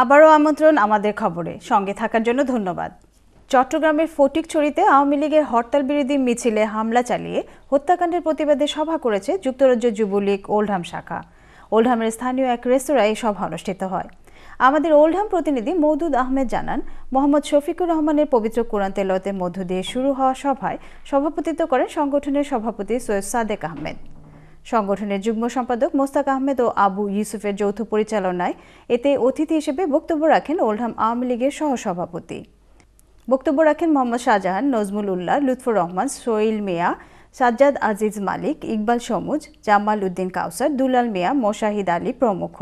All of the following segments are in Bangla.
আবারও আমন্ত্রণ আমাদের খবরে সঙ্গে থাকার জন্য ধন্যবাদ চট্টগ্রামের ফটিকছড়িতে আওয়ামী লীগের হরতাল বিরোধী মিছিলে হামলা চালিয়ে হত্যাকাণ্ডের প্রতিবাদে সভা করেছে যুক্তরাজ্য যুবলীগ ওল্ডহাম শাখা ওল্ডহামের স্থানীয় এক রেস্তোরাঁয় সভা অনুষ্ঠিত হয় আমাদের ওল্ডহাম প্রতিনিধি মৌদুদ আহমেদ জানান মোহাম্মদ শফিকুর রহমানের পবিত্র কোরআন তেলতের মধ্য দিয়ে শুরু হওয়া সভায় সভাপতিত্ব করেন সংগঠনের সভাপতি সৈয়দ সাদেক আহমেদ সংগঠনের যুগ্ম সম্পাদক মোস্তাক আহমেদ ও আবু ইউসুফের যৌথ পরিচালনায় এতে অতিথি হিসেবে বক্তব্য রাখেন ওল্ডহাম আওয়ামী লীগের সহসভাপতি বক্তব্য রাখেন মোহাম্মদ শাহজাহান নজমুল উল্লাহ লুৎফুর রহমান সোহেল মিয়া সাজ্জাদ আজিজ মালিক ইকবাল সমুজ জামাল উদ্দিন কাউসার দুলাল মিয়া মোশাহিদ আলী প্রমুখ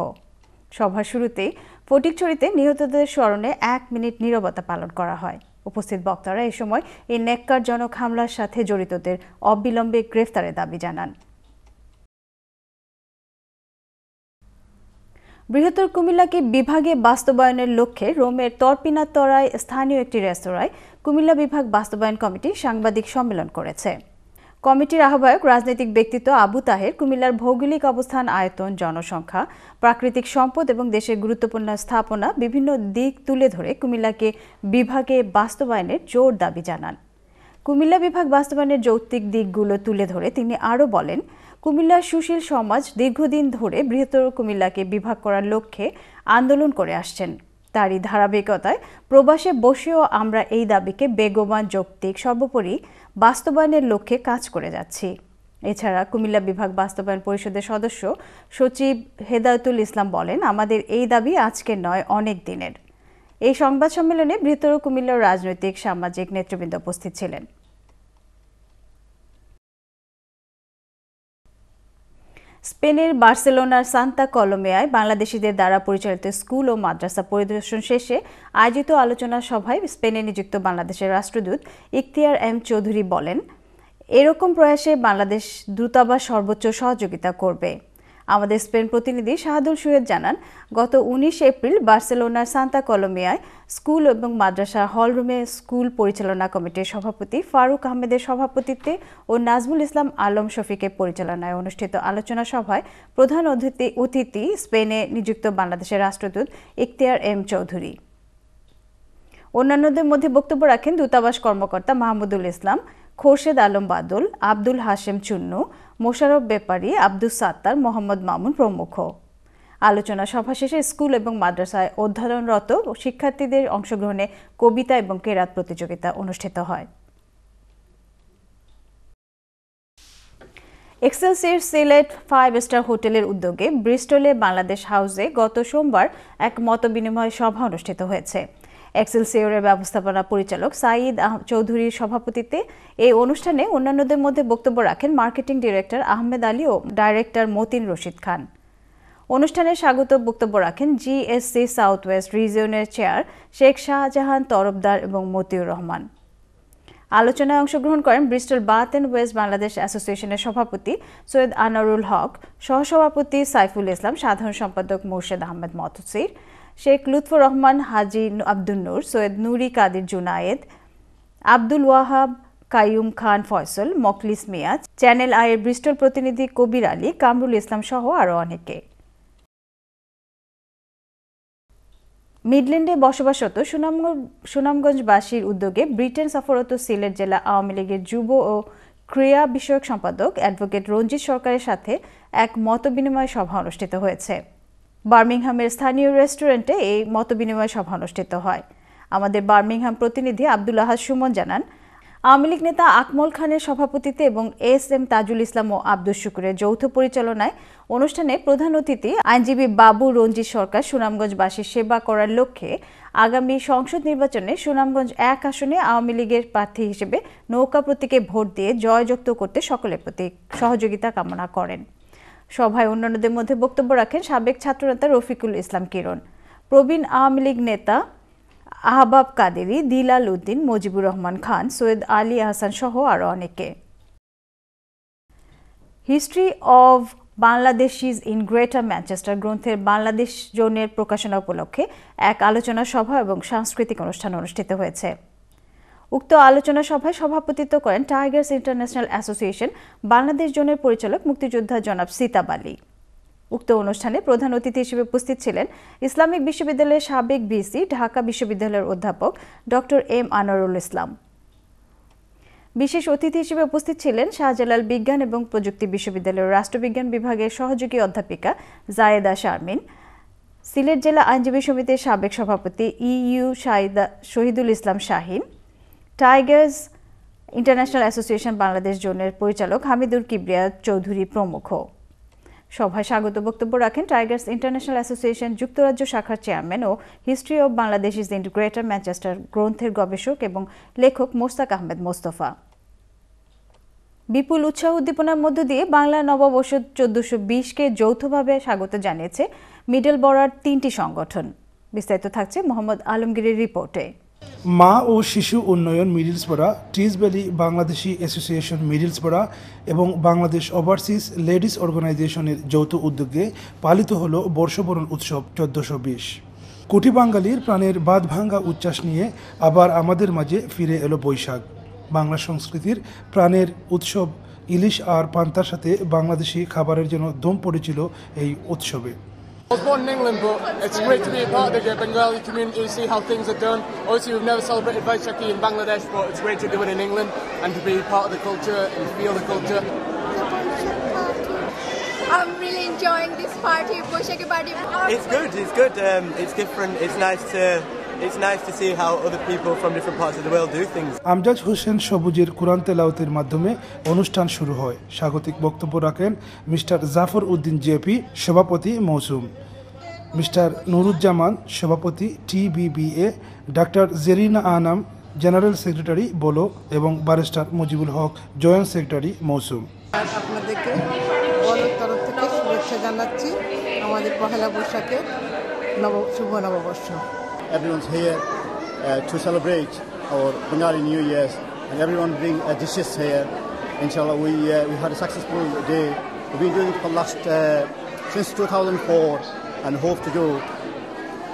সভার শুরুতে ফটিকছড়িতে নিহতদের স্মরণে এক মিনিট নীরবতা পালন করা হয় উপস্থিত বক্তারা এ সময় এই ন্যাক্কারজনক হামলার সাথে জড়িতদের অবিলম্বে গ্রেফতারের দাবি জানান বৃহত্তর কুমিল্লাকে বিভাগে বাস্তবায়নের লক্ষ্যে রোমের তরায় স্থানীয় একটি রেস্তোরাঁয় কুমিল্লা বিভাগ বাস্তবায়ন কমিটি সাংবাদিক সম্মেলন করেছে কমিটির আহ্বায়ক রাজনৈতিক ব্যক্তিত্ব আবু তাহের কুমিল্লার ভৌগোলিক অবস্থান আয়তন জনসংখ্যা প্রাকৃতিক সম্পদ এবং দেশের গুরুত্বপূর্ণ স্থাপনা বিভিন্ন দিক তুলে ধরে কুমিল্লাকে বিভাগে বাস্তবায়নের জোর দাবি জানান কুমিল্লা বিভাগ বাস্তবায়নের যৌক্তিক দিকগুলো তুলে ধরে তিনি আরও বলেন কুমিল্লার সুশীল সমাজ দীর্ঘদিন ধরে বৃহত্তর কুমিল্লাকে বিভাগ করার লক্ষ্যে আন্দোলন করে আসছেন তারই ধারাবাহিকতায় প্রবাসে বসেও আমরা এই দাবিকে বেগবান যৌক্তিক সর্বোপরি বাস্তবায়নের লক্ষ্যে কাজ করে যাচ্ছি এছাড়া কুমিল্লা বিভাগ বাস্তবায়ন পরিষদের সদস্য সচিব হেদায়তুল ইসলাম বলেন আমাদের এই দাবি আজকে নয় অনেক দিনের এই সংবাদ সম্মেলনে বৃহত্তর কুমিল্লার রাজনৈতিক সামাজিক নেতৃবৃন্দ উপস্থিত ছিলেন স্পেনের বার্সেলোনার সান্তা কলমেয়ায় বাংলাদেশিদের দ্বারা পরিচালিত স্কুল ও মাদ্রাসা পরিদর্শন শেষে আয়োজিত আলোচনা সভায় স্পেনে নিযুক্ত বাংলাদেশের রাষ্ট্রদূত ইখতিয়ার এম চৌধুরী বলেন এরকম প্রয়াসে বাংলাদেশ দ্রুতাবাস সর্বোচ্চ সহযোগিতা করবে আমাদের স্পেন প্রতিনিধি শাহাদুল সুয়েদ জানান গত ১৯ এপ্রিল বার্সেলোনার সান্তা কলমিয়ায় স্কুল এবং মাদ্রাসা হলরুমে স্কুল পরিচালনা কমিটির সভাপতি ফারুক আহমেদের সভাপতিত্বে ও নাজমুল ইসলাম আলম শফিকের পরিচালনায় অনুষ্ঠিত আলোচনা সভায় প্রধান অতিথি অতিথি স্পেনে নিযুক্ত বাংলাদেশের রাষ্ট্রদূত ইখতিয়ার এম চৌধুরী অন্যান্যদের মধ্যে বক্তব্য রাখেন দূতাবাস কর্মকর্তা মাহমুদুল ইসলাম খোরশেদ আলম বাদল আব্দুল হাশেম চুন্নু মোশারফ ব্যাপারী আব্দুল সাত্তার মোহাম্মদ মামুন প্রমুখ আলোচনা সভা শেষে স্কুল এবং মাদ্রাসায় অধ্যয়নরত শিক্ষার্থীদের অংশগ্রহণে কবিতা এবং কেরাত প্রতিযোগিতা অনুষ্ঠিত হয় এক্সেলসির সিলেট ফাইভ স্টার হোটেলের উদ্যোগে ব্রিস্টলে বাংলাদেশ হাউসে গত সোমবার এক মতবিনিময় সভা অনুষ্ঠিত হয়েছে এক্সেলসিওরের ব্যবস্থাপনা পরিচালক সাঈদ চৌধুরীর সভাপতিত্বে এই অনুষ্ঠানে অন্যান্যদের মধ্যে বক্তব্য রাখেন মার্কেটিং ডিরেক্টর আহমেদ আলী ও ডাইরেক্টর মতিন রশিদ খান অনুষ্ঠানে স্বাগত বক্তব্য রাখেন জিএসসি সাউথ ওয়েস্ট রিজিয়নের চেয়ার শেখ শাহজাহান তরফদার এবং মতিউর রহমান আলোচনায় অংশগ্রহণ করেন Bristol Bath and West Bangladesh অ্যাসোসিয়েশনের সভাপতি সৈয়দ আনারুল হক সহসভাপতি সাইফুল ইসলাম সাধারণ সম্পাদক মোর্শেদ আহমেদ মতসির শেখ লুৎফর রহমান হাজি আব্দুল নূর সৈয়দ নুরি কাদির জুনায়েদ আব্দুল ওয়াহাব কাইম খান ফয়সল মকলিস মিয়াজ চ্যানেল আয়ের ব্রিস্টল প্রতিনিধি কবির আলী কামরুল ইসলাম সহ আরও অনেকে মিডল্যান্ডে বসবাসরত সুনামগঞ্জ সুনামগঞ্জবাসীর উদ্যোগে ব্রিটেন সফররত সিলেট জেলা আওয়ামী লীগের যুব ও ক্রীড়া বিষয়ক সম্পাদক অ্যাডভোকেট রঞ্জিত সরকারের সাথে এক মতবিনিময় সভা অনুষ্ঠিত হয়েছে বার্মিংহামের স্থানীয় রেস্টুরেন্টে এই মতবিনিময় সভা অনুষ্ঠিত হয় আমাদের বার্মিংহাম প্রতিনিধি আব্দুল আহাদ সুমন জানান আওয়ামী লীগ নেতা আকমল খানের সভাপতিত্বে এবং এস এম তাজুল ইসলাম ও আব্দুল শুকুরের যৌথ পরিচালনায় অনুষ্ঠানে প্রধান অতিথি আইনজীবী বাবু রঞ্জিত সরকার সুনামগঞ্জবাসীর সেবা করার লক্ষ্যে আগামী সংসদ নির্বাচনে সুনামগঞ্জ এক আসনে আওয়ামী লীগের প্রার্থী হিসেবে নৌকা প্রতীকে ভোট দিয়ে জয়যুক্ত করতে সকলের প্রতি সহযোগিতা কামনা করেন সভায় অন্যান্যদের মধ্যে বক্তব্য রাখেন সাবেক ছাত্রনেতা রফিকুল ইসলাম কিরণ প্রবীণ আওয়ামী লীগ নেতা আহবাব কাদেরি দিলাল উদ্দিন মজিবুর রহমান খান সৈয়দ আলী আহসান সহ আরও অনেকে history of is in Greater Manchester গ্রন্থের বাংলাদেশ জোনের প্রকাশনা উপলক্ষে এক আলোচনা সভা এবং সাংস্কৃতিক অনুষ্ঠান অনুষ্ঠিত হয়েছে উক্ত আলোচনা সভায় সভাপতিত্ব করেন টাইগার্স ইন্টারন্যাশনাল অ্যাসোসিয়েশন বাংলাদেশ জোনের পরিচালক মুক্তিযোদ্ধা জনাব সিতাব আলী উক্ত অনুষ্ঠানে প্রধান অতিথি হিসেবে উপস্থিত ছিলেন ইসলামিক বিশ্ববিদ্যালয়ের সাবেক ভিসি ঢাকা বিশ্ববিদ্যালয়ের অধ্যাপক ডক্টর এম আনোয়ারুল ইসলাম বিশেষ অতিথি হিসেবে উপস্থিত ছিলেন শাহজালাল বিজ্ঞান এবং প্রযুক্তি বিশ্ববিদ্যালয়ের রাষ্ট্রবিজ্ঞান বিভাগের সহযোগী অধ্যাপিকা জায়েদা শারমিন সিলেট জেলা আইনজীবী সমিতির সাবেক সভাপতি EU Shahida Shahidul Islam Shahin Tigers International Association Bangladesh জোনের পরিচালক হামিদুর কিবরিয়া চৌধুরী প্রমুখ সভায় স্বাগত বক্তব্য রাখেন টাইগার্স ইন্টারন্যাশনাল অ্যাসোসিয়েশন যুক্তরাজ্য শাখার চেয়ারম্যান ও history of Bangladesh is in Greater Manchester গ্রন্থের গবেষক এবং লেখক মোস্তাক আহমেদ মোস্তফা বিপুল উৎসাহ উদ্দীপনার মধ্য দিয়ে বাংলা নববর্ষ চোদ্দশো বিশকে যৌথভাবে স্বাগত জানিয়েছে মিডল বড়ার তিনটি সংগঠন বিস্তারিত থাকছে মোহাম্মদ আলমগীরের রিপোর্টে মা ও শিশু উন্নয়ন Middlesbrough Tees Valley Bangladeshi Association Middlesbrough এবং বাংলাদেশ ওভারসিজ লেডিস অর্গানাইজেশনের যৌথ উদ্যোগে পালিত হল বর্ষবরণ উৎসব চোদ্দশো বিশ কোটি বাঙালির প্রাণের বাদ ভাঙ্গা উচ্ছ্বাস নিয়ে আবার আমাদের মাঝে ফিরে এলো বৈশাখ বাংলা সংস্কৃতির প্রাণের উৎসব ইলিশ আর পান্তার সাথে বাংলাদেশি খাবারের জন্য দম পড়েছিল এই উৎসবে I was born in England, but it's great to be a part of the Bengali community, see how things are done. Obviously, we've never celebrated Vaishakhi in Bangladesh, but it's great to do it in England and to be part of the culture and feel the culture. I'm really enjoying this party, Boshaki party. It's good, it's good. Um, it's different. It's nice to Amjad Hossain সবুজের কুরআন তেলাওতের মাধ্যমে অনুষ্ঠান শুরু হয় স্বাগতিক বক্তব্য রাখেন মিস্টার জাফর উদ্দিন জেপি সভাপতি মৌসুম মিস্টার নুরুজ্জামান সভাপতি TBBA doctor Zerina Anam general secretary বলো এবং barrister Mujibul Haq joint secretary Mousum আপনাদেরকে বলোর তরফ থেকে শুভেচ্ছা জানাচ্ছি আমাদের পহেলা বৈশাখের নব শুভ নববর্ষ everyone's here uh, to celebrate our Bengali New Year's and everyone bring uh, dishes here. Inshallah, we, uh, we had a successful day. We've been doing it for last, uh, since 2004 and hope to do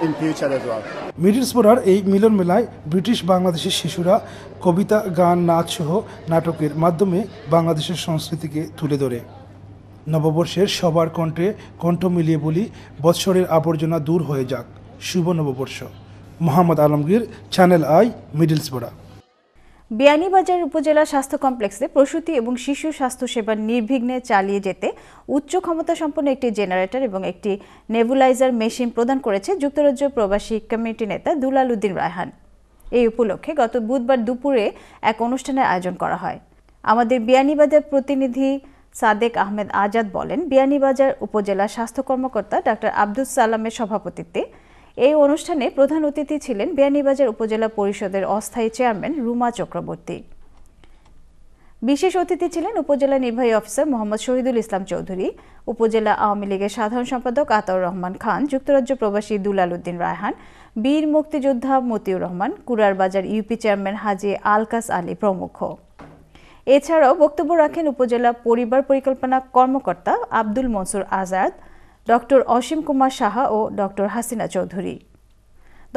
in future as well. মিডিলসবোরার এই মিলন মেলায় ব্রিটিশ বাংলাদেশের শিশুরা কবিতা গান নাচ সহ নাটকের মাধ্যমে বাংলাদেশের সংস্কৃতিকে তুলে ধরে নববর্ষের সবার কণ্ঠে কণ্ঠ মিলিয়ে বলি বৎসরের আবর্জনা দূর হয়ে যাক শুভ নববর্ষ Mohammad Alamgir Channel I Middlesbrough Beanibazar উপজেলা স্বাস্থ্য কমপ্লেক্সে প্রসূতি এবং শিশু স্বাস্থ্য সেবা নির্বিঘ্নে চালিয়ে যেতে উচ্চ ক্ষমতা সম্পন্ন একটি জেনারেটর এবং একটি নেবুলাইজার মেশিন প্রদান করেছে যুক্তরাজ্য প্রবাসী কমিউনিটি নেতা দুলাল উদ্দিন রায়হান এই উপলক্ষে গত বুধবার দুপুরে এক অনুষ্ঠানের আয়োজন করা হয় আমাদের বিয়ানীবাজার প্রতিনিধি সাদেক আহমেদ আজাদ বলেন বিয়ানীবাজার উপজেলা স্বাস্থ্য কর্মকর্তা ডাক্তার আব্দুল সালামের সভাপতিত্বে এই অনুষ্ঠানে প্রধান অতিথি ছিলেন বিয়ানীবাজার উপজেলা পরিষদের অস্থায়ী চেয়ারম্যান রুমা চক্রবর্তী বিশেষ অতিথি ছিলেন উপজেলা নির্বাহী অফিসার মোহাম্মদ শহীদুল ইসলাম চৌধুরী উপজেলা আওয়ামী লীগের সাধারণ সম্পাদক আতাউর রহমান খান যুক্তরাজ্য প্রবাসী দুলাল উদ্দিন রায়হান বীর মুক্তিযোদ্ধা মতিউর রহমান কুরারবাজার ইউপি চেয়ারম্যান হাজি আলকাস আলী প্রমুখ এছাড়াও বক্তব্য রাখেন উপজেলা পরিবার পরিকল্পনা কর্মকর্তা আব্দুল মনসুর আজাদ ডক্টর অসীম কুমার সাহা ও ডক্টর হাসিনা চৌধুরী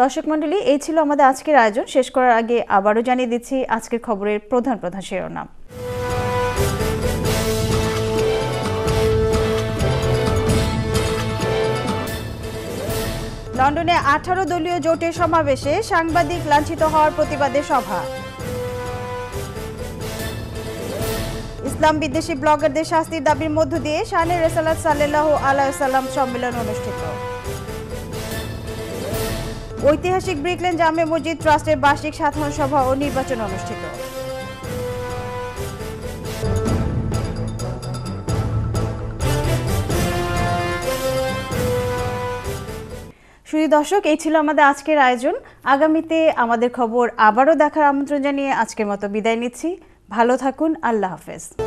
দর্শক মণ্ডলী এই ছিল আমাদের আজকের আয়োজন শেষ করার আগে আবারও জানিয়ে দিচ্ছি আজকের খবরের প্রধান প্রধান শিরোনাম লন্ডনে আঠারো দলীয় জোটের সমাবেশে সাংবাদিক লাঞ্ছিত হওয়ার প্রতিবাদে সভা ইসলাম বিদ্বেষী ব্লগারদের শাস্তির দাবির মধ্য দিয়ে শাহে রেসালাত সাল্লাহ আলাইসাল্লাম সম্মেলন অনুষ্ঠিত ঐতিহাসিক ব্রিকলেন জামে মসজিদ ট্রাস্টের বার্ষিক সাধারণ সভা ও নির্বাচন অনুষ্ঠিত শুধু দর্শক এই ছিল আমাদের আজকের আয়োজন আগামীতে আমাদের খবর আবারও দেখার আমন্ত্রণ জানিয়ে আজকের মতো বিদায় নিচ্ছি ভালো থাকুন আল্লাহ হাফেজ